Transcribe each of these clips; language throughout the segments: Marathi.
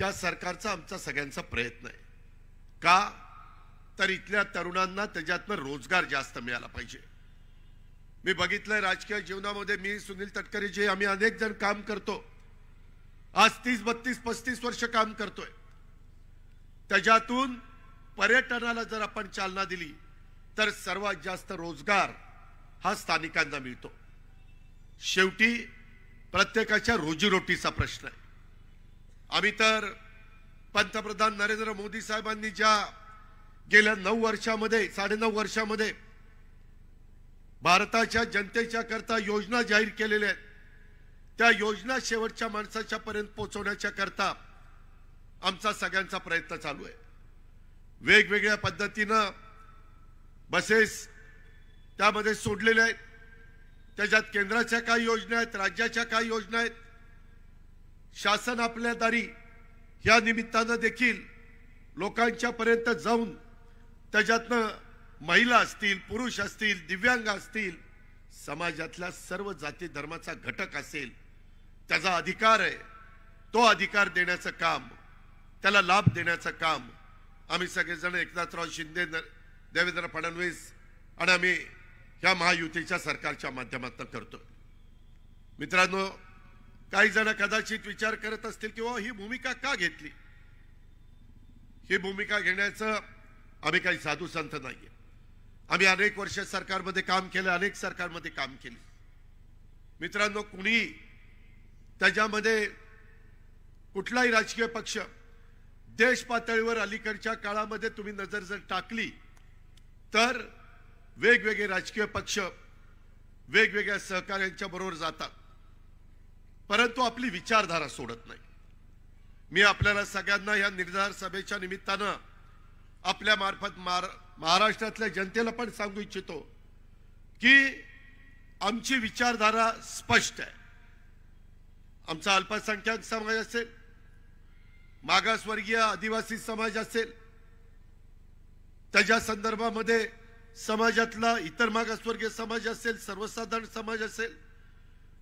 त्या सरकारचा आमचा सगळ्यांचा प्रयत्न आहे का तर इथल्या तरुणांना त्याच्यातनं रोजगार जास्त मिळाला पाहिजे मी बघितलंय राजकीय जीवनामध्ये मी सुनील जे आम्ही अनेक जण काम करतो आज तीस बत्तीस पस्तीस वर्ष काम करतोय त्याच्यातून पर्यटनाला जर आपण चालना दिली तर सर्वात जास्त रोजगार हा स्थानिकांना मिळतो शेवटी प्रत्येकाच्या रोजीरोटीचा प्रश्न आहे आम्ही तर पंतप्रधान नरेंद्र मोदी साहेबांनी ज्या गेल्या नऊ वर्षामध्ये साडेनऊ वर्षामध्ये भारताच्या जनतेच्या करता योजना जाहीर केलेल्या आहेत त्या योजना शेवटच्या माणसाच्या पर्यंत पोहोचवण्याच्या करता आमचा सगळ्यांचा प्रयत्न चालू आहे वेगवेगळ्या पद्धतीनं बसेस त्यामध्ये सोडलेल्या आहेत त्याच्यात केंद्राच्या काही योजना आहेत राज्याच्या काही योजना आहेत शासन आपल्या दारी या निमित्तानं देखील लोकांच्या पर्यंत जाऊन त्याच्यातनं महिला असतील पुरुष असतील दिव्यांग असतील समाजातल्या सर्व जाती धर्माचा घटक असेल त्याचा अधिकार आहे तो अधिकार देण्याचं काम त्याला लाभ देण्याचं काम आम्ही सगळेजण एकनाथराव शिंदे देवेंद्र फडणवीस आणि आम्ही ह्या महायुतीच्या सरकारच्या माध्यमातून करतो मित्रांनो काही जण कदाचित विचार करत असतील किंवा ही भूमिका का घेतली ही भूमिका घेण्याचं आम्ही काही साधू संत नाहीये आम्ही अनेक वर्ष सरकारमध्ये काम केलं अनेक सरकारमध्ये काम केले मित्रांनो कुणी त्याच्यामध्ये कुठलाही राजकीय पक्ष देश पातळीवर अलीकडच्या काळामध्ये तुम्ही नजर जर टाकली तर वेगवेगळे राजकीय पक्ष वेगवेगळ्या सहकाऱ्यांच्या बरोबर जातात परंतु आपली विचारधारा सोडत नाही मी आपल्याला सगळ्यांना या निर्धार सभेच्या निमित्तानं आपल्या मार्फत मार महाराष्ट्रातल्या जनतेला पण सांगू इच्छितो की आमची विचारधारा स्पष्ट आहे आमचा अल्पसंख्याक समाज असेल मागासवर्गीय आदिवासी समाज असेल त्याच्या संदर्भामध्ये समाजातला इतर मागासवर्गीय समाज असेल सर्वसाधारण समाज असेल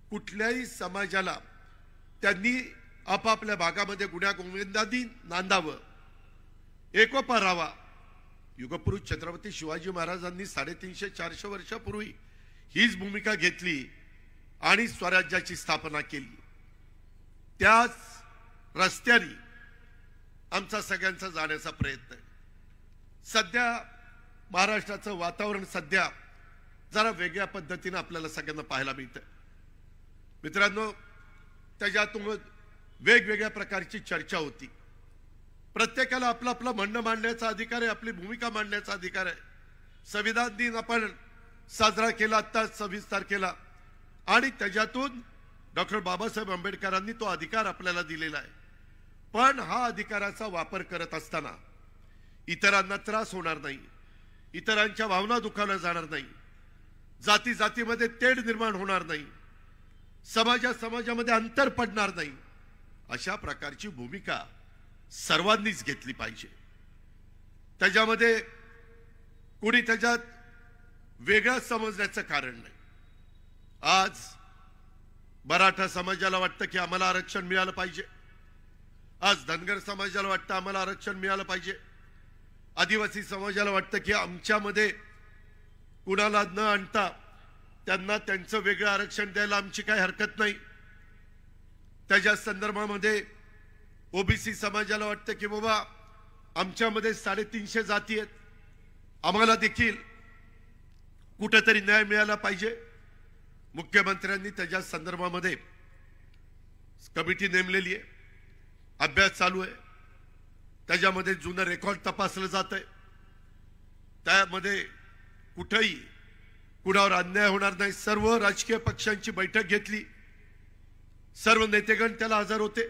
कुठल्याही समाजाला त्यांनी आपापल्या भागामध्ये गुन्हा गोविंदादी नांदावं एकोपा राहावा युगपुरुष छत्रपती शिवाजी महाराजांनी साडेतीनशे चारशे वर्षापूर्वी हीच भूमिका घेतली आणि स्वराज्याची स्थापना केली त्याच रस्त्याने आमचा सगळ्यांचा जाण्याचा प्रयत्न आहे सध्या महाराष्ट्राचं वातावरण सध्या जरा वेगळ्या पद्धतीनं आपल्याला सगळ्यांना पाहायला मिळतं मित्रांनो त्याच्यातून वेगवेगळ्या प्रकारची चर्चा होती प्रत्येकाला आपलं आपलं म्हणणं मांडण्याचा अधिकार आहे आपली भूमिका मांडण्याचा अधिकार आहे संविधान दिन आपण साजरा केला आत्ता सव्वीस तारखेला आणि त्याच्यातून डॉक्टर बाबासाहेब आंबेडकरांनी तो अधिकार आपल्याला दिलेला आहे पण हा अधिकाराचा वापर करत असताना इतरांना त्रास होणार नाही इतरांच्या भावना दुखावल्या जाणार नाही जाती जातीमध्ये तेढ निर्माण होणार नाही समाजा समाजामध्ये अंतर पडणार नाही अशा प्रकारची भूमिका सर्वांनीच घेतली पाहिजे त्याच्यामध्ये कोणी त्याच्यात वेगळा समजण्याचं कारण नाही आज मराठा समाजाला वाटतं की आम्हाला आरक्षण मिळालं पाहिजे आज धनगर समाजाला वाटतं आम्हाला आरक्षण मिळालं पाहिजे आदिवासी समाजाला वाटतं की आमच्यामध्ये कुणाला न आणता त्यांना त्यांचं वेगळं आरक्षण द्यायला आमची काही हरकत नाही त्याच्या संदर्भामध्ये ओबीसी समाजाला वाटतं की बाबा आमच्यामध्ये साडेतीनशे जाती आहेत आम्हाला देखील कुठंतरी न्याय मिळाला पाहिजे मुख्यमंत्र्यांनी त्याच्या संदर्भामध्ये कमिटी नेमलेली आहे अभ्यास चालू आहे त्याच्यामध्ये जुनं रेकॉर्ड तपासलं जात आहे त्यामध्ये कुठंही कुणावर अन्याय होणार नाही सर्व राजकीय पक्षांची बैठक घेतली सर्व नेतेगण त्याला हजर होते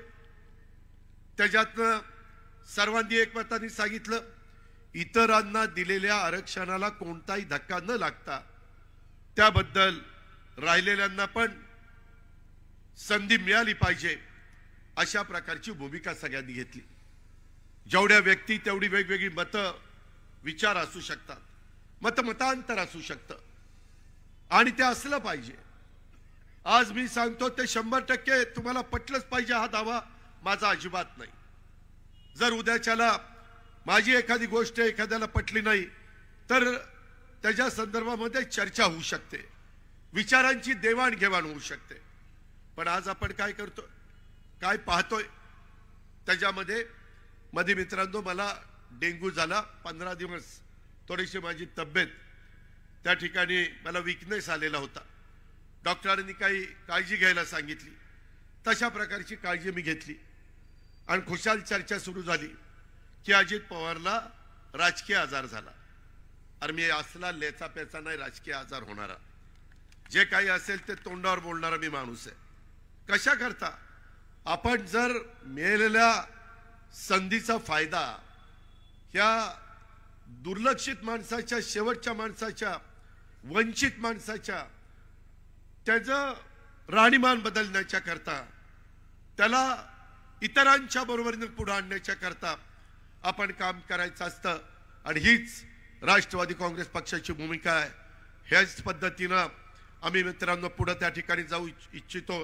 त्याच्यातनं सर्वांनी एकमताने सांगितलं इतरांना दिलेल्या आरक्षणाला कोणताही धक्का न लागता त्याबद्दल राहिलेल्यांना पण संधी मिळाली पाहिजे अशा प्रकारची भूमिका सगळ्यांनी घेतली जेवढ्या व्यक्ती तेवढी वेगवेगळी मतं विचार असू शकतात मतमतांतर असू शकतं आणि ते असलं पाहिजे आज मी सांगतो ते शंभर टक्के तुम्हाला पटलंच पाहिजे हा दावा माझा अजिबात नाही जर उद्याच्याला माझी एखादी गोष्ट एखाद्याला पटली नाही तर त्याच्या संदर्भामध्ये चर्चा होऊ शकते विचारांची देवाणघेवाण होऊ शकते पण आज आपण काय करतो काय पाहतोय त्याच्यामध्ये मध्ये मित्रांनो मला डेंग्यू झाला पंधरा दिवस थोडीशी माझी तब्येत त्या ठिकाणी मला विकनेस आलेला होता डॉक्टरांनी काही काळजी घ्यायला सांगितली तशा प्रकारची काळजी मी घेतली आणि खुशाल चर्चा सुरू झाली की अजित पवारला राजकीय आजार झाला अरे मी असला लेचा पेचा नाही राजकीय आजार होणारा जे काही असेल ते तोंडावर बोलणारा मी माणूस आहे कशा करता आपण जर मिळालेल्या संधीचा फायदा ह्या दुर्लक्षित माणसाच्या शेवटच्या माणसाच्या वंचित माणसाच्या त्याचं राहणीमान बदलण्याच्या करता त्याला इतरांच्या बरोबरीने पुढे आणण्याच्या करता आपण काम करायचं असतं आणि हीच राष्ट्रवादी काँग्रेस पक्षाची भूमिका आहे ह्याच पद्धतीनं आम्ही मित्रांनो पुढं त्या ठिकाणी जाऊ इच्छितो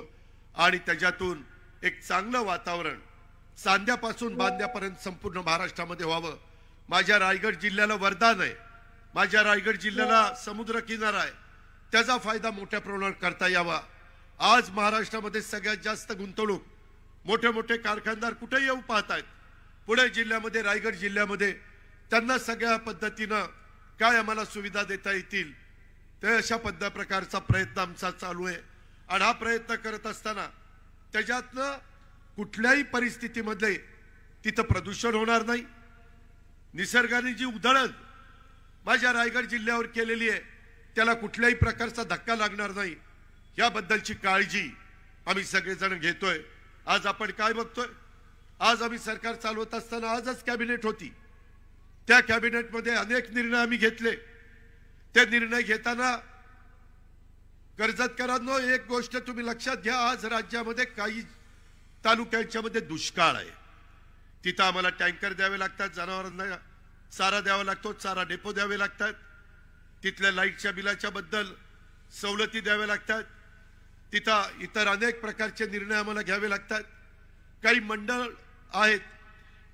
आणि त्याच्यातून एक चांगलं वातावरण सांध्यापासून बांध्यापर्यंत संपूर्ण महाराष्ट्रामध्ये व्हावं माझ्या रायगड जिल्ह्याला वरदान आहे माझ्या रायगड जिल्ह्याला हो. समुद्र किनारा आहे त्याचा फायदा मोठ्या प्रमाणात करता यावा आज महाराष्ट्रामध्ये सगळ्यात जास्त गुंतवणूक मोठे मोठे कारखानदार कुठे येऊ पाहत आहेत पुणे जिल्ह्यामध्ये रायगड जिल्ह्यामध्ये त्यांना सगळ्या पद्धतीनं काय आम्हाला सुविधा देता येतील ते अशा पद्ध प्रकारचा प्रयत्न आमचा चालू आहे आणि हा प्रयत्न करत असताना त्याच्यातनं कुठल्याही परिस्थितीमध्ये तिथं प्रदूषण होणार नाही निसर्गाने जी उधळण माझ्या रायगड जिल्ह्यावर केलेली आहे त्याला कुठल्याही प्रकारचा धक्का लागणार नाही याबद्दलची काळजी आम्ही सगळेजण घेतोय आज आपण काय बघतोय आज आम्ही सरकार चालवत असताना आजच कॅबिनेट होती त्या कॅबिनेटमध्ये अनेक निर्णय आम्ही घेतले ते निर्णय घेताना कर्जतकरांनो एक गोष्ट तुम्ही लक्षात घ्या आज राज्यामध्ये काही तालुक्यांच्या मध्ये दुष्काळ आहे तिथं आम्हाला टँकर द्यावे लागतात जनावरांना चारा द्यावा लागतो चारा डेपो द्यावे लागतात तिथल्या लाईटच्या बिलाच्या बद्दल सवलती द्याव्या लागतात तिथं इतर अनेक प्रकारचे निर्णय आम्हाला घ्यावे लागतात काही मंडळ आहेत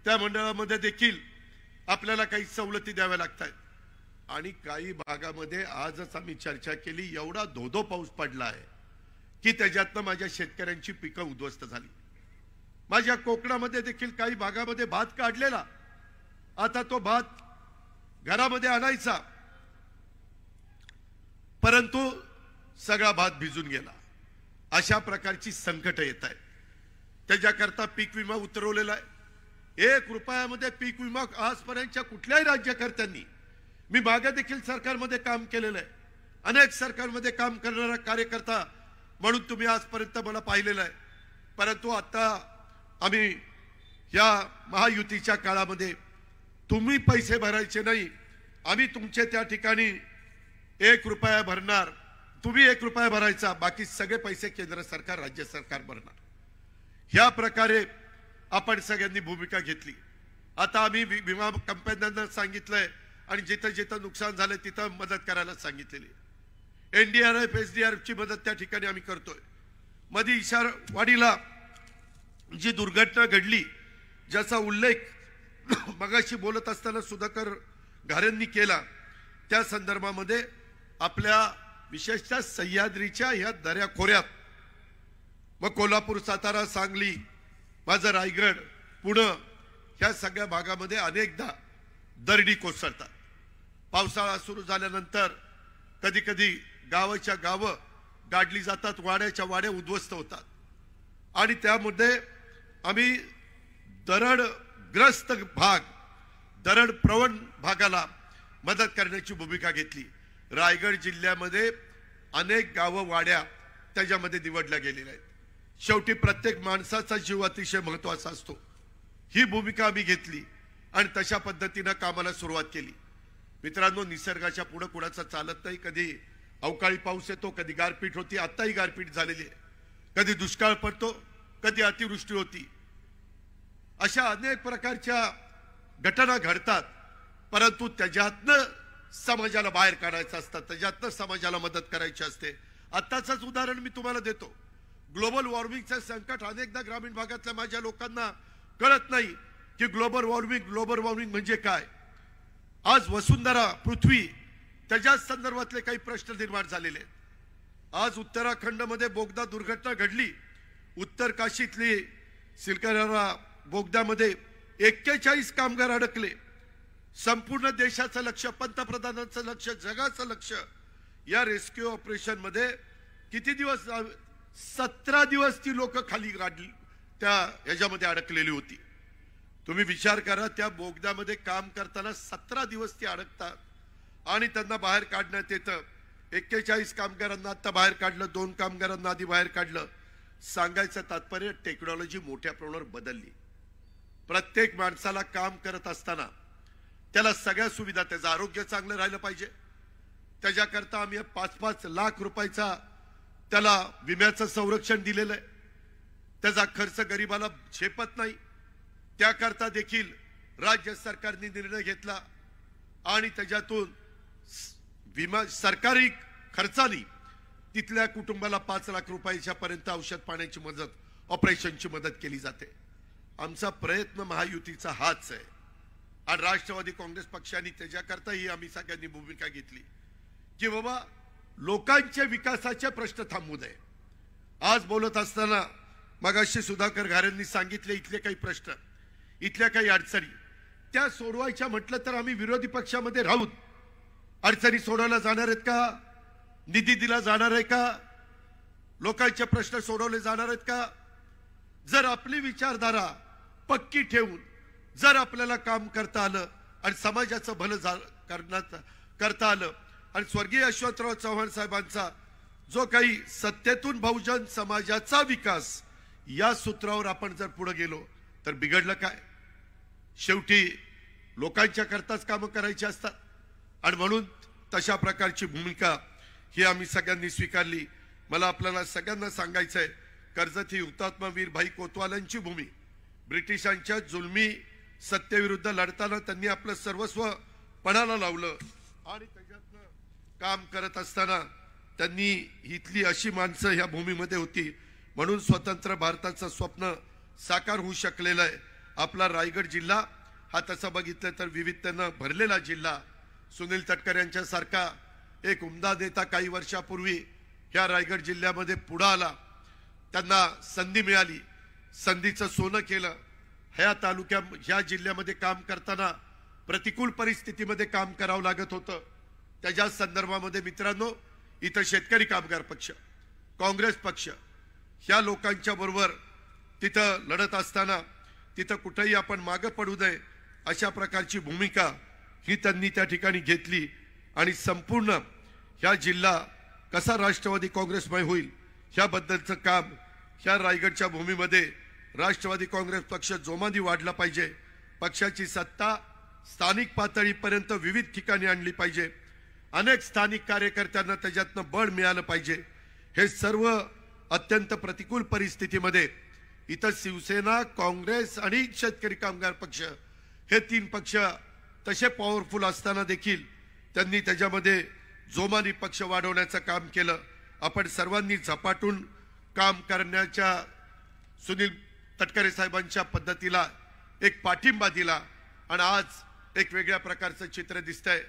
त्या मंडळामध्ये देखील आपल्याला काही सवलती द्याव्या लागतात आणि काही भागामध्ये आजच आम्ही चर्चा केली एवढा धोधो पाऊस पडला आहे की त्याच्यातनं माझ्या शेतकऱ्यांची पिकं उद्ध्वस्त झाली माझ्या कोकणामध्ये देखील काही भागामध्ये भात काढलेला आता तो भात घरामध्ये आणायचा परंतु सगळा भात भिजून गेला अशा प्रकारची संकट येत आहेत त्याच्याकरता पीक विमा उतरवलेला आहे एक रुपयामध्ये पीक विमा आजपर्यंतच्या कुठल्याही राज्यकर्त्यांनी मी मागे देखील सरकारमध्ये काम केलेलं आहे अनेक सरकारमध्ये काम करणारा कार्यकर्ता म्हणून तुम्ही आजपर्यंत मला पाहिलेलं आहे परंतु आता आम्ही या महायुतीच्या काळामध्ये तुम्ही पैसे भरायचे नाही आम्ही तुमचे त्या ठिकाणी एक रुपया भरणार तुम्ही एक रुपया भरायचा बाकी सगळे पैसे केंद्र सरकार राज्य सरकार भरणार ह्या प्रकारे आपण सगळ्यांनी भूमिका घेतली आता आम्ही विमा कंपन्यांना सांगितलंय आणि जिथं जिथं नुकसान झालं तिथं मदत करायला सांगितलेली N D R F S D मदत त्या ठिकाणी आम्ही करतोय मध्ये इशारवाडीला जी दुर्घटना घडली ज्याचा उल्लेख मगाशी बोलत असताना सुधाकर घारेंनी केला त्या संदर्भामध्ये आपल्या विशेषतः सह्याद्रीच्या ह्या दऱ्या खोऱ्यात मग कोल्हापूर सातारा सांगली माझं रायगड पुणे ह्या सगळ्या भागामध्ये अनेकदा दरडी कोसळतात पावसाळा सुरू झाल्यानंतर कधी कधी गावाच्या गावं गाडली जातात वाड्याच्या वाड्या उद्ध्वस्त होतात आणि त्यामध्ये आम्ही दरड ग्रस्त भाग दरड प्रवण भागाला मदत करण्याची भूमिका घेतली रायगड जिल्ह्यामध्ये अनेक गावं वाड्या त्याच्यामध्ये निवडल्या गेलेल्या आहेत शेवटी प्रत्येक माणसाचा जीव अतिशय महत्वाचा असतो ही भूमिका आम्ही घेतली आणि तशा पद्धतीनं कामाला सुरुवात केली मित्रांनो निसर्गाच्या पुढं कुणाचा चालत नाही कधी अवकाळी पाऊस येतो कधी गारपीट होती आत्ताही गारपीट झालेली आहे कधी दुष्काळ पडतो कधी अतिवृष्टी होती अशा अनेक प्रकारच्या घटना घडतात परंतु त्याच्यातनं समाजाला बाहेर काढायचं असतात त्याच्यातनं समाजाला मदत करायची असते आत्ताचंच उदाहरण मी तुम्हाला देतो ग्लोबल वॉर्मिंगचं संकट अनेकदा ग्रामीण भागातल्या माझ्या लोकांना कळत नाही की ग्लोबल वॉर्मिंग ग्लोबल वॉर्मिंग म्हणजे काय आज वसुंधरा पृथ्वी त्याच्याच संदर्भातले काही प्रश्न निर्माण झालेले आहेत आज उत्तराखंडमध्ये बोगदा दुर्घटना घडली उत्तर काशीतली सिलकरारा बोगद्यामध्ये एक्केचाळीस कामगार अडकले संपूर्ण देशाचं लक्ष पंतप्रधानांचं लक्ष जगाचं लक्ष या रेस्क्यू ऑपरेशनमध्ये किती दिवस सतरा दिवस ती लोक खाली गाडली त्या ह्याच्यामध्ये अडकलेली होती तुम्ही विचार करा त्या बोगद्यामध्ये काम करताना सतरा दिवस ती अडकतात आणि त्यांना बाहेर काढण्यात येतं एक्केचाळीस कामगारांना आता बाहेर काढलं दोन कामगारांना आधी बाहेर काढलं सांगायचं तात्पर्य टेक्नॉलॉजी मोठ्या प्रमाणावर बदलली प्रत्येक माणसाला काम करत असताना त्याला सगळ्या सुविधा त्याचं आरोग्य चांगलं राहिलं पाहिजे त्याच्याकरता आम्ही पाच पाच लाख रुपयाचा त्याला विम्याचं संरक्षण दिलेलं आहे त्याचा खर्च गरिबाला झेपत नाही त्याकरता देखील राज्य सरकारने निर्णय घेतला आणि त्याच्यातून विमा सरकारी खर्चाने तिथल्या कुटुंबाला पाच लाख रुपयाच्या पर्यंत औषध पाण्याची मदत ऑपरेशनची मदत केली जाते आमचा प्रयत्न महायुतीचा हाच आहे आणि राष्ट्रवादी काँग्रेस पक्षाने त्याच्याकरताही आम्ही सगळ्यांनी भूमिका घेतली की बाबा लोकांच्या विकासाचे प्रश्न थांबू नये आज बोलत असताना मगाशी सुधाकर घारेंनी सांगितले इथले काही प्रश्न इथल्या काही अडचणी त्या सोडवायच्या म्हटलं तर आम्ही विरोधी पक्षामध्ये राहूत अडचणी सोडवल्या जाणार आहेत का निधी दिला जाणार आहे का लोकांचे प्रश्न सोडवले जाणार आहेत का जर आपली विचारधारा पक्की ठेवून जर आपल्याला काम करता आलं आणि समाजाचं भलं झा करण्यात करता आलं आणि स्वर्गीय यशवंतराव चव्हाण साहेबांचा जो काही सत्तेतून बहुजन समाजाचा विकास या सूत्रावर आपण जर पुढे गेलो तर बिघडलं काय शेवटी लोकांच्या करताच कामं करायची असतात आणि म्हणून तशा प्रकारची भूमिका ही आम्ही सगळ्यांनी स्वीकारली मला आपल्याला सगळ्यांना सांगायचं आहे कर्जत ही हुतात्मा वीर भाई कोतवालांची भूमी ब्रिटिशांच्या जुलमी सत्तेविरुद्ध लढताना त्यांनी आपलं सर्वस्व पणाला लावलं आणि त्याच्यातनं काम करत असताना त्यांनी इथली अशी माणसं ह्या भूमीमध्ये होती म्हणून स्वतंत्र भारताचं स्वप्न साकार होऊ शकलेलं आहे आपला रायगड जिल्हा हा तसा बघितलं तर विविधतेनं भरलेला जिल्हा सुनील तटकर यांच्यासारखा एक उमदा नेता काही वर्षापूर्वी ह्या रायगड जिल्ह्यामध्ये पुढं आला त्यांना संधी मिळाली संधीचं सोनं केलं ह्या तालुक्या ह्या जिल्ह्यामध्ये काम करताना प्रतिकूल परिस्थितीमध्ये काम करावं लागत होतं त्याच्या संदर्भामध्ये मित्रांनो इथं शेतकरी कामगार पक्ष काँग्रेस पक्ष ह्या लोकांच्या बरोबर तिथं लढत असताना तिथं कुठंही आपण मागं पडू नये अशा प्रकारची भूमिका ही त्यांनी त्या ठिकाणी घेतली आणि संपूर्ण ह्या जिल्हा कसा राष्ट्रवादी काँग्रेसमय होईल ह्याबद्दलचं काम ह्या रायगडच्या भूमीमध्ये राष्ट्रवादी काँग्रेस पक्ष जोमानी वाढला पाहिजे पक्षाची सत्ता स्थानिक पातळीपर्यंत विविध ठिकाणी आणली पाहिजे अनेक स्थानिक कार्यकर्त्यांना त्याच्यातनं बळ मिळालं पाहिजे हे सर्व अत्यंत प्रतिकूल परिस्थितीमध्ये इथं शिवसेना काँग्रेस आणि शेतकरी कामगार पक्ष हे तीन पक्ष तसे पॉवरफुल असताना देखील त्यांनी त्याच्यामध्ये जोमानी पक्ष वाढवण्याचं काम केलं आपण सर्वांनी झपाटून काम करण्याच्या सुनील तटकरे साहेबांच्या पद्धतीला एक पाठिंबा दिला आणि आज एक वेगळ्या प्रकारचं चित्र दिसतंय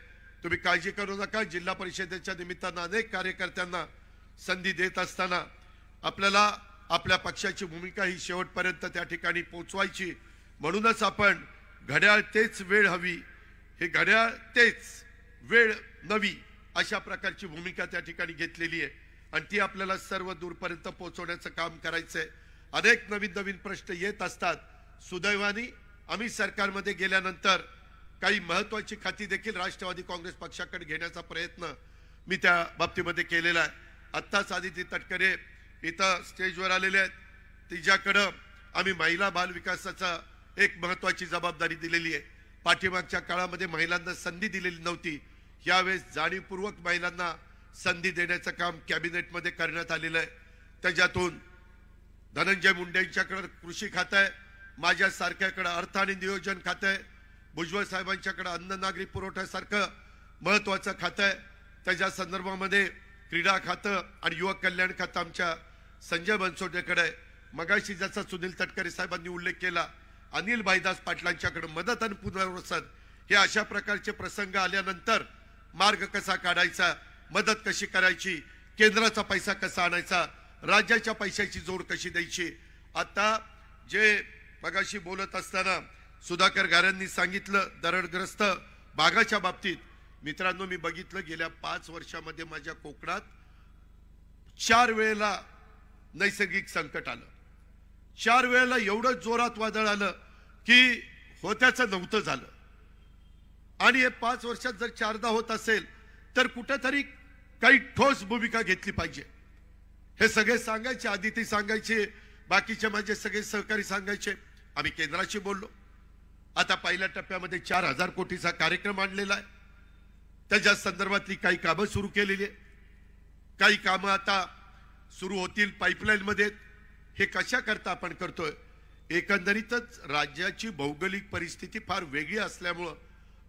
तुम्ही काळजी करू नका जिल्हा परिषदेच्या निमित्तानं अनेक कार्यकर्त्यांना संधी देत असताना आपल्याला आपल्या पक्षाची भूमिका ही शेवटपर्यंत त्या ठिकाणी पोचवायची म्हणूनच आपण घड्याळ तेच वेळ हवी हे घड्याळ तेच वेळ नवी अशा प्रकारची भूमिका त्या ठिकाणी घेतलेली आहे आणि ती आपल्याला सर्व दूरपर्यंत पोहोचवण्याचं काम करायचंय अनेक नवीन नवीन प्रश्न येत असतात सुदैवानी आम्ही सरकारमध्ये गेल्यानंतर काही महत्वाची खाती देखील राष्ट्रवादी काँग्रेस पक्षाकडे घेण्याचा प्रयत्न मी त्या बाबतीमध्ये केलेला आहे आत्ताच आदिती तटकरे इथं स्टेजवर आलेले आहेत तिच्याकडं आम्ही महिला बाल विकासाचा एक महत्वाची जबाबदारी दिलेली आहे पाठीमागच्या काळामध्ये महिलांना संधी दिलेली नव्हती यावेळेस जाणीवपूर्वक महिलांना संधी देण्याचं काम कॅबिनेटमध्ये करण्यात आलेलं आहे त्याच्यातून धनंजय मुंडेंच्याकडं कृषी खातं आहे माझ्यासारख्याकडं अर्थ आणि नियोजन खातं आहे भुजबळ साहेबांच्याकडं अन्न नागरी पुरवठ्यासारखं महत्त्वाचं खातं आहे त्याच्या संदर्भामध्ये क्रीडा खातं आणि युवक कल्याण खातं आमच्या संजय बनसोडेकडे मगाशी ज्याचा सुनील तटकरी साहेबांनी उल्लेख केला अनिल भाईदास पाटलांच्याकडे मदत आणि पुनर्वसन हे अशा प्रकारचे प्रसंग आल्यानंतर मार्ग कसा काढायचा मदत कशी करायची केंद्राचा पैसा कसा आणायचा राज्याच्या पैशाची जोड कशी द्यायची आता जे मगाशी बोलत असताना सुधाकर गाऱ्यांनी सांगितलं दरडग्रस्त भागाच्या बाबतीत मित्रांनो मी बघितलं गेल्या पाच वर्षामध्ये माझ्या कोकणात चार वेळेला नैसर्गिक संकट आलं चार वेळेला एवढं जोरात वादळ आलं की होत्याचं नव्हतं झालं आणि हे पाच वर्षात जर चारदा होत असेल तर कुठेतरी काही ठोस भूमिका घेतली पाहिजे हे सगळे सांगायचे आदिती सांगायचे बाकीचे माझे म्हणजे सगळे सहकारी सांगायचे आम्ही केंद्राशी बोललो आता पहिल्या टप्प्यामध्ये चार हजार कोटीचा कार्यक्रम आणलेला आहे त्याच्या संदर्भातली काही कामं सुरू केलेली आहे काही कामं आता सुरू होतील पाईपलाईनमध्ये हे कशाकरता आपण करतोय एकंदरीतच राज्याची भौगोलिक परिस्थिती फार वेगळी असल्यामुळं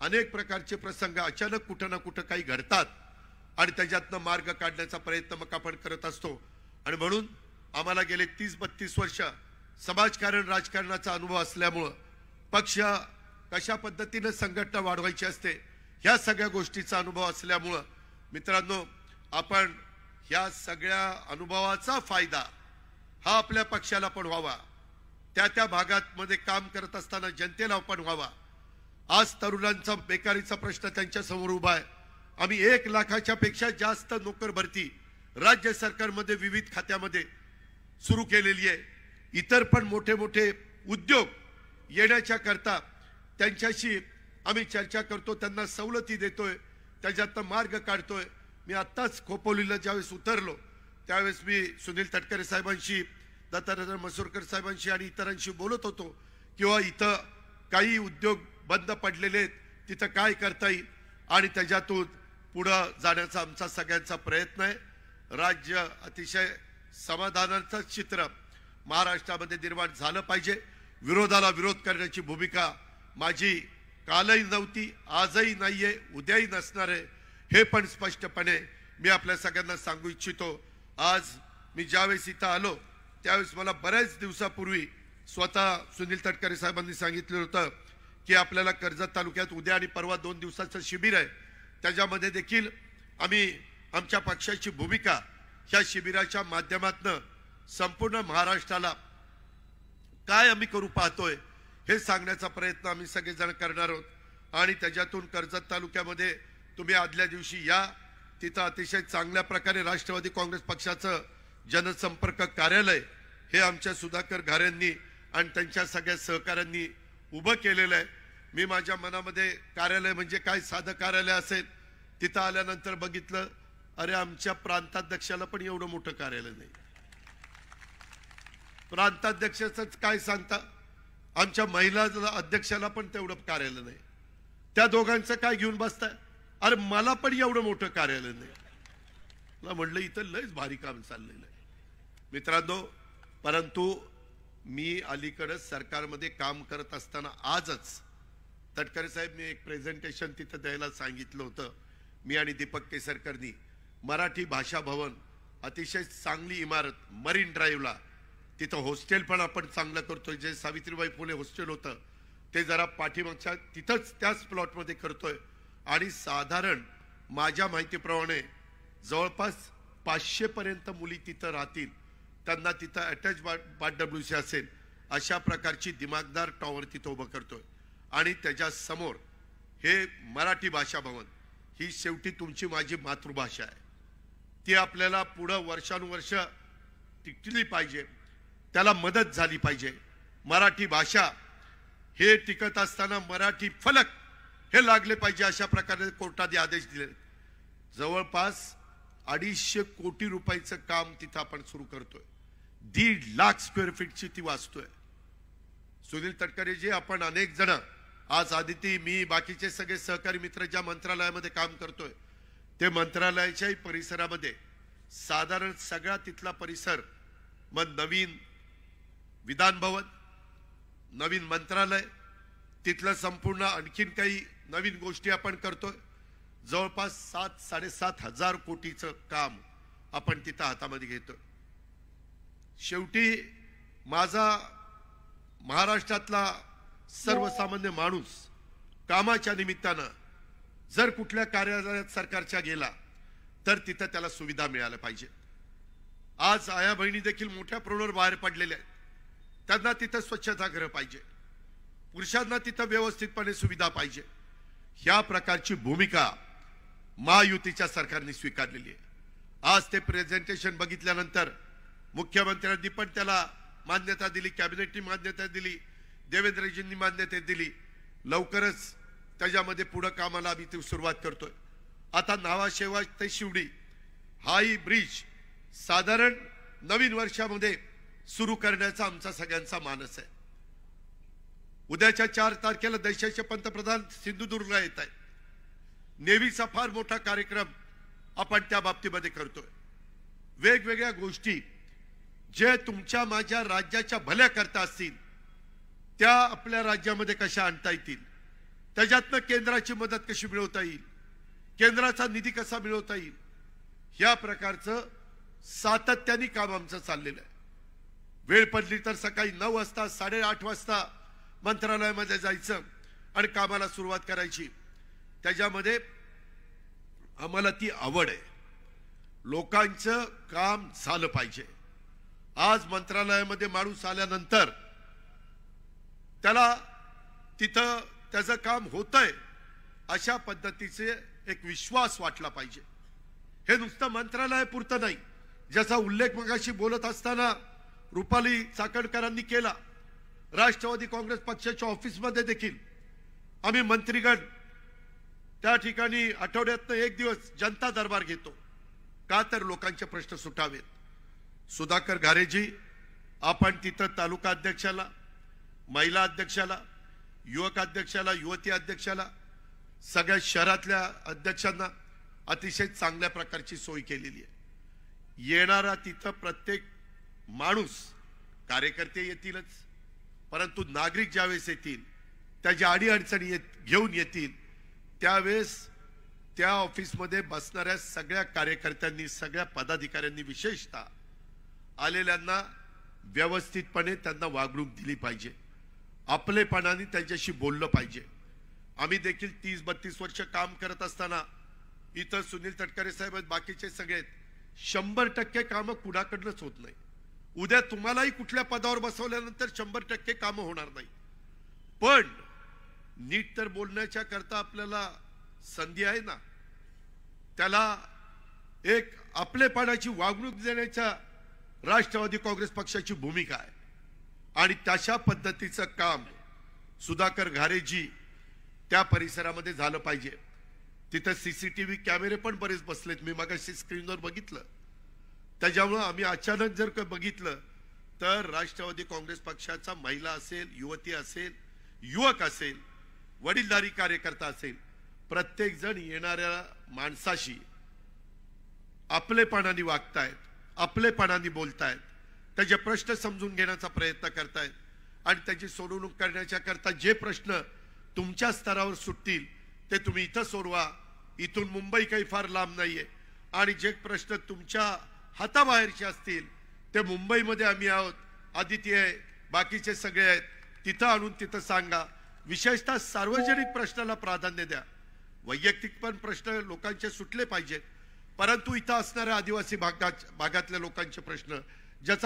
अनेक प्रकारचे प्रसंग अचानक कुठं ना कुठं काही घडतात आणि त्याच्यातनं मार्ग काढण्याचा प्रयत्न मग आपण करत असतो आणि म्हणून आम्हाला गेले तीस बत्तीस वर्ष समाजकारण राजकारणाचा अनुभव असल्यामुळं पक्ष कशा पद्धतीनं संघटना वाढवायची असते ह्या सगळ्या गोष्टीचा अनुभव असल्यामुळं मित्रांनो आपण ह्या सगळ्या अनुभवाचा फायदा हा आपल्या पक्षाला पण व्हावा त्या त्या मध्ये काम करत असताना जनतेला पण व्हावा आज तरुणांचा बेकारीचा प्रश्न त्यांच्यासमोर उभा आहे आम्ही एक लाखाच्या पेक्षा जास्त नोकर भरती राज्य सरकारमध्ये विविध खात्यामध्ये सुरू केलेली आहे इतर पण मोठे मोठे उद्योग येण्याच्या करता त्यांच्याशी आम्ही चर्चा करतो त्यांना सवलती देतोय त्याच्यात मार्ग काढतोय मी आत्ताच खोपोलीला ज्यावेळेस उतरलो त्यावेळेस मी सुनील तटकरे साहेबांशी दत्तात्रय मसूरकर साहेबांशी आणि इतरांशी बोलत होतो किंवा इथं काही उद्योग बंद पडलेले आहेत तिथं काय करता येईल आणि त्याच्यातून पुढं जाण्याचा आमचा सगळ्यांचा प्रयत्न आहे राज्य अतिशय समाधानाचं चित्र महाराष्ट्रामध्ये निर्माण झालं पाहिजे विरोधाला विरोध करण्याची भूमिका माझी कालही नव्हती आजही नाही आहे उद्याही नसणार आहे हे पण स्पष्टपणे मी आपल्या सगळ्यांना सांगू इच्छितो आज मी ज्यावेळेस इथं आलो त्यावेळेस मला बऱ्याच दिवसापूर्वी स्वतः सुनील तटकरे साहेबांनी सांगितलं होतं की आपल्याला कर्जत तालुक्यात उद्या आणि परवा दोन दिवसाचं शिबिर आहे त्याच्यामध्ये देखील आम्ही आमच्या पक्षाची भूमिका ह्या शिबिराच्या माध्यमातनं संपूर्ण महाराष्ट्राला काय आम्ही करू पाहतोय हे सांगण्याचा प्रयत्न आम्ही सगळेजण करणार आहोत आणि त्याच्यातून कर्जत तालुक्यामध्ये तुम्ही आदल्या दिवशी या तिथं अतिशय चांगल्या प्रकारे राष्ट्रवादी काँग्रेस पक्षाचं जनसंपर्क कार्यालय हे आमच्या सुधाकर घाऱ्यांनी आणि त्यांच्या सगळ्या सहकाऱ्यांनी उभं केलेलं आहे मी माझ्या मनामध्ये कार्यालय म्हणजे काय साधं कार्यालय असेल तिथं आल्यानंतर बघितलं अरे आमच्या प्रांताध्यक्षाला पण एवढं मोठं कार्यालय नाही प्रांताध्यक्षाच काय सांगता आमच्या महिला अध्यक्षाला पण तेवढं कार्यालय नाही त्या दोघांचं काय घेऊन बसताय अरे मला पण एवढं मोठं कार्यालय नाही मला म्हटलं इथं लयच भारी काम चाललेलं आहे मित्रांनो परंतु मी अलीकडं सरकारमध्ये काम करत असताना आजच तटकरे साहेब मी एक प्रेझेंटेशन तिथं द्यायला सांगितलं होतं मी आणि दीपक केसरकरनी मराठी भाषा भवन अतिशय चांगली इमारत मरीन ड्राईव्हला तिथं हॉस्टेल पण आपण चांगलं करतोय जे सावित्रीबाई फुले हॉस्टेल होतं ते जरा पाठीमागच्या तिथंच त्याच प्लॉटमध्ये करतोय आणि साधारण माझ्या माहितीप्रमाणे जवळपास पाचशेपर्यंत मुली तिथं राहतील त्यांना तिथं अटॅच बा बाट सी असेल अशा प्रकारची दिमागदार टॉवर तिथं उभं करतोय आणि त्याच्यासमोर हे मराठी भाषा भवन ही शेवटी तुमची माझी मातृभाषा आहे ती आपल्याला पुढं वर्षानुवर्ष टिकली पाहिजे त्याला मदत झाली पाहिजे मराठी भाषा हे टिकत असताना मराठी फलक हे लागले पाहिजे अशा प्रकारे कोर्टाने आदेश दिले जवळपास अडीचशे कोटी रुपयाचं काम तिथं आपण सुरू करतोय दीड लाख स्क्वेअर फीटची ती वाचतोय सुनील तटकरेजी आपण अनेक जण आज आदिती मी बाकीचे सगळे सहकारी मित्र ज्या मंत्रालयामध्ये काम करतोय ते मंत्रालयाच्याही परिसरामध्ये साधारण सगळा तिथला परिसर मग नवीन विधान भवन नवीन मंत्रालय तिथलं संपूर्ण आणखीन काही नवीन गोष्टी आपण करतोय जवळपास सात साडेसात हजार कोटीचं काम आपण तिथं हातामध्ये घेतोय शेवटी माझा महाराष्ट्रातला सर्वसामान्य माणूस कामाच्या निमित्तानं जर कुठल्या कार्यालयात सरकारच्या गेला तर तिथं त्याला सुविधा मिळाल्या पाहिजे आज आया बहिणी देखील मोठ्या प्रमाणावर बाहेर पडलेल्या आहेत त्यांना तिथं स्वच्छता ग्रह पाहिजे पुरुषांना तिथं व्यवस्थितपणे सुविधा पाहिजे ह्या प्रकारची भूमिका महायुतीच्या सरकारने स्वीकारलेली आहे आज ते प्रेझेंटेशन बघितल्यानंतर मुख्यमंत्र्यांनी पण त्याला मान्यता दिली कॅबिनेटनी मान्यता दिली देवेंद्रजींनी मान्यता दिली लवकरच त्याच्यामध्ये पुढं कामाला आम्ही ती सुरुवात करतोय आता नावाशेवा ते शिवडी हाई ब्रिज साधारण नवीन वर्षामध्ये सुरू करण्याचा आमचा सगळ्यांचा मानस आहे उद्याच्या चार तारखेला देशाचे पंतप्रधान सिंधुदुर्ग येत आहे नेव्हीचा फार मोठा कार्यक्रम आपण त्या बाबतीमध्ये करतोय वेगवेगळ्या गोष्टी जे तुमच्या माझ्या राज्याच्या भल्या करता असतील त्या आपल्या राज्यामध्ये कशा आणता येतील त्याच्यातनं केंद्राची मदत कशी मिळवता येईल केंद्राचा निधी कसा मिळवता येईल या प्रकारचं सातत्याने काम आमचं चाललेलं आहे वेळ पडली तर सकाळी नऊ वाजता साडेआठ वाजता मंत्रालयामध्ये जायचं आणि कामाला सुरुवात करायची त्याच्यामध्ये आम्हाला ती आवड आहे लोकांचं काम झालं पाहिजे आज मंत्रालयामध्ये माणूस आल्यानंतर त्याला तिथं त्याचं काम होतंय अशा पद्धतीचे एक विश्वास वाटला पाहिजे हे नुसतं मंत्रालयापुरतं नाही ज्याचा उल्लेख मगाशी बोलत असताना रुपाली चाकणकरांनी केला राष्ट्रवादी काँग्रेस पक्षाच्या ऑफिसमध्ये देखील आम्ही मंत्रीगण त्या ठिकाणी आठवड्यातनं एक दिवस जनता दरबार घेतो का तर लोकांचे प्रश्न सुटावेत सुधाकर घारेजी आपण तिथं तालुका अध्यक्षाला महिला अध्यक्षाला युवक अध्यक्षाला युवती अध्यक्षाला सगळ्या शहरातल्या अध्यक्षांना अतिशय चांगल्या प्रकारची सोय केलेली आहे येणारा तिथं प्रत्येक माणूस कार्यकर्ते येतीलच परंतु नागरिक ज्यावेळेस येतील त्या ज्या अडीअडचणी येत घेऊन येतील त्यावेळेस त्या ऑफिसमध्ये बसणाऱ्या सगळ्या कार्यकर्त्यांनी सगळ्या पदाधिकाऱ्यांनी विशेषतः आलेल्यांना व्यवस्थितपणे त्यांना वागणूक दिली पाहिजे आपलेपणाने त्यांच्याशी बोललं पाहिजे आम्ही देखील तीस बत्तीस वर्ष काम करत असताना इतर सुनील तटकरे साहेब बाकीचे सगळे शंभर टक्के कामं कुणाकडनंच होत नाही उद्या तुम्हालाही कुठल्या पदावर बसवल्यानंतर शंभर टक्के कामं होणार नाही पण नीट तर बोलण्याच्या करता आपल्याला संधी आहे ना त्याला एक आपलेपणाची वागणूक देण्याच्या राष्ट्रवादी काँग्रेस पक्षाची भूमिका आहे आणि तशा पद्धतीचं काम सुधाकर घारेजी त्या परिसरामध्ये झालं पाहिजे तिथं सी सी टी व्ही कॅमेरे पण बरेच बसलेत मी मागाशी स्क्रीनवर बघितलं त्याच्यामुळं आम्ही अचानक जर का बघितलं तर राष्ट्रवादी काँग्रेस पक्षाचा महिला असेल युवती असेल युवक असेल वडीलधारी कार्यकर्ता असेल प्रत्येक जण येणाऱ्या माणसाशी आपलेपणाने वागतायत आपलेपणाने बोलतायत त्याचे प्रश्न समजून घेण्याचा प्रयत्न करतायत आणि त्याची सोडवणूक करण्याच्या करता जे प्रश्न तुमच्या स्तरावर सुटतील ते तुम्ही इथं सोडवा इथून मुंबई काही फार लांब नाही आहे आणि जे प्रश्न तुमच्या हाताबाहेरचे असतील ते मुंबईमध्ये आम्ही आहोत आदिती आहे बाकीचे सगळे आहेत तिथं आणून तिथं सांगा विशेषतः सार्वजनिक प्रश्नाला प्राधान्य द्या वैयक्तिक पण प्रश्न लोकांचे सुटले पाहिजेत परंतु इथं असणाऱ्या आदिवासी भागात भागातल्या लोकांचे प्रश्न ज्याचा